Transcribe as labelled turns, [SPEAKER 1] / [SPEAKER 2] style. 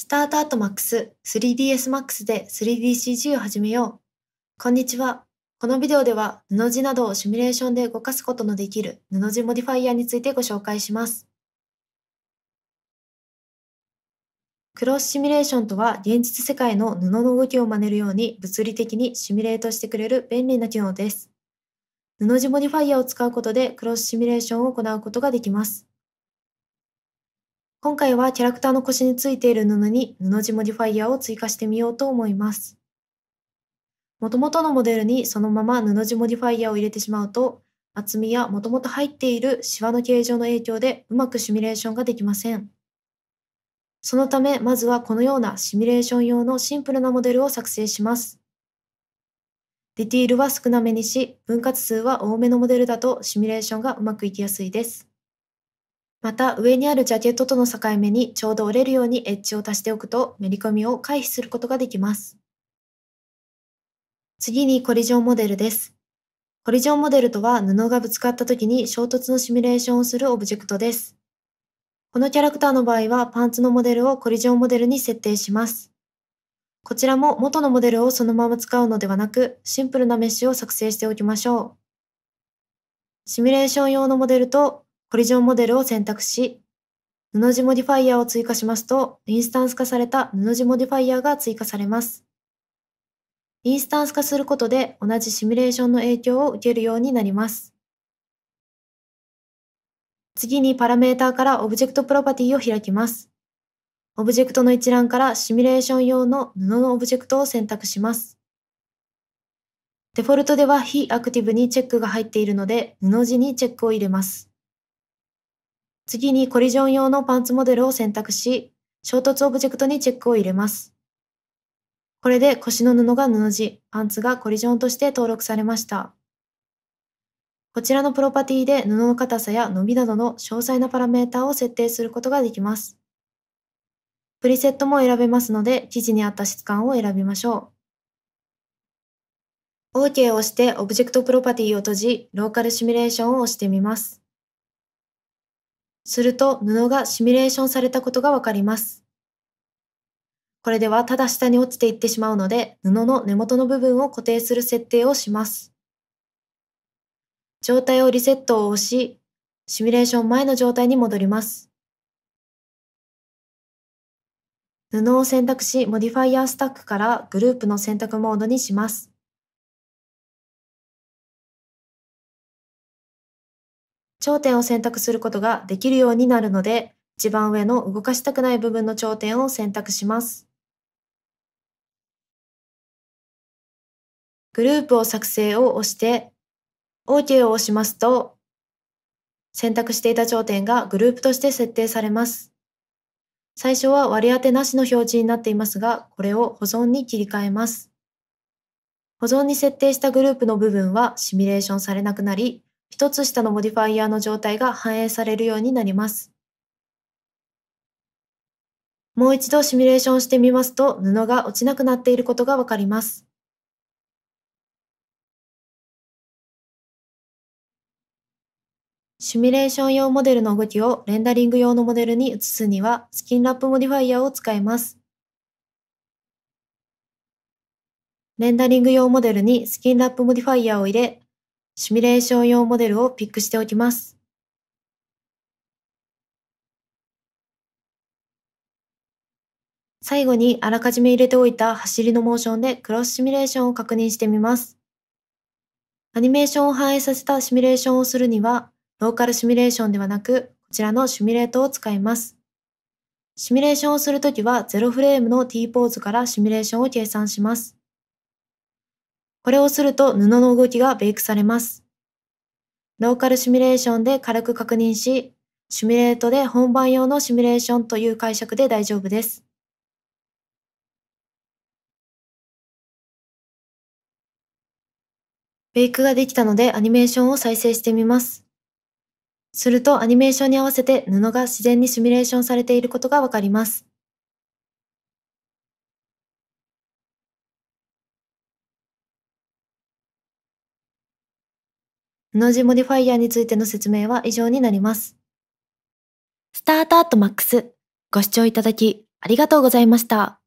[SPEAKER 1] スタートアトマックス 3ds Max で 3DCG を始めよう。こんにちは。このビデオでは布地などをシミュレーションで動かすことのできる布地モディファイアについてご紹介します。クロスシミュレーションとは現実世界の布の動きを真似るように物理的にシミュレートしてくれる便利な機能です。布地モディファイアを使うことでクロスシミュレーションを行うことができます。今回はキャラクターの腰についている布に布地モディファイヤーを追加してみようと思います。元々のモデルにそのまま布地モディファイヤーを入れてしまうと、厚みや元々入っているシワの形状の影響でうまくシミュレーションができません。そのため、まずはこのようなシミュレーション用のシンプルなモデルを作成します。ディティールは少なめにし、分割数は多めのモデルだとシミュレーションがうまくいきやすいです。また上にあるジャケットとの境目にちょうど折れるようにエッジを足しておくとめり込みを回避することができます。次にコリジョンモデルです。コリジョンモデルとは布がぶつかった時に衝突のシミュレーションをするオブジェクトです。このキャラクターの場合はパンツのモデルをコリジョンモデルに設定します。こちらも元のモデルをそのまま使うのではなく、シンプルなメッシュを作成しておきましょう。シミュレーション用のモデルとコリジョンモデルを選択し、布地モディファイヤーを追加しますと、インスタンス化された布地モディファイヤーが追加されます。インスタンス化することで同じシミュレーションの影響を受けるようになります。次にパラメーターからオブジェクトプロパティを開きます。オブジェクトの一覧からシミュレーション用の布のオブジェクトを選択します。デフォルトでは非アクティブにチェックが入っているので、布地にチェックを入れます。次にコリジョン用のパンツモデルを選択し、衝突オブジェクトにチェックを入れます。これで腰の布が布地、パンツがコリジョンとして登録されました。こちらのプロパティで布の硬さや伸びなどの詳細なパラメータを設定することができます。プリセットも選べますので、生地に合った質感を選びましょう。OK を押してオブジェクトプロパティを閉じ、ローカルシミュレーションを押してみます。すると布がシミュレーションされたことがわかります。これではただ下に落ちていってしまうので、布の根元の部分を固定する設定をします。状態をリセットを押し、シミュレーション前の状態に戻ります。布を選択し、モディファイアスタックからグループの選択モードにします。頂点を選択することができるようになるので、一番上の動かしたくない部分の頂点を選択します。グループを作成を押して、OK を押しますと、選択していた頂点がグループとして設定されます。最初は割り当てなしの表示になっていますが、これを保存に切り替えます。保存に設定したグループの部分はシミュレーションされなくなり、一つ下のモディファイヤーの状態が反映されるようになります。もう一度シミュレーションしてみますと布が落ちなくなっていることがわかります。シミュレーション用モデルの動きをレンダリング用のモデルに移すにはスキンラップモディファイヤーを使います。レンダリング用モデルにスキンラップモディファイヤーを入れ、シミュレーション用モデルをピックしておきます。最後にあらかじめ入れておいた走りのモーションでクロスシミュレーションを確認してみます。アニメーションを反映させたシミュレーションをするには、ローカルシミュレーションではなく、こちらのシミュレートを使います。シミュレーションをするときは、0フレームの T ポーズからシミュレーションを計算します。これをすると布の動きがベイクされます。ローカルシミュレーションで軽く確認し、シミュレートで本番用のシミュレーションという解釈で大丈夫です。ベイクができたのでアニメーションを再生してみます。するとアニメーションに合わせて布が自然にシミュレーションされていることがわかります。ノージーモディファイヤーについての説明は以上になります。スタートアットマックス。ご視聴いただ
[SPEAKER 2] きありがとうございました。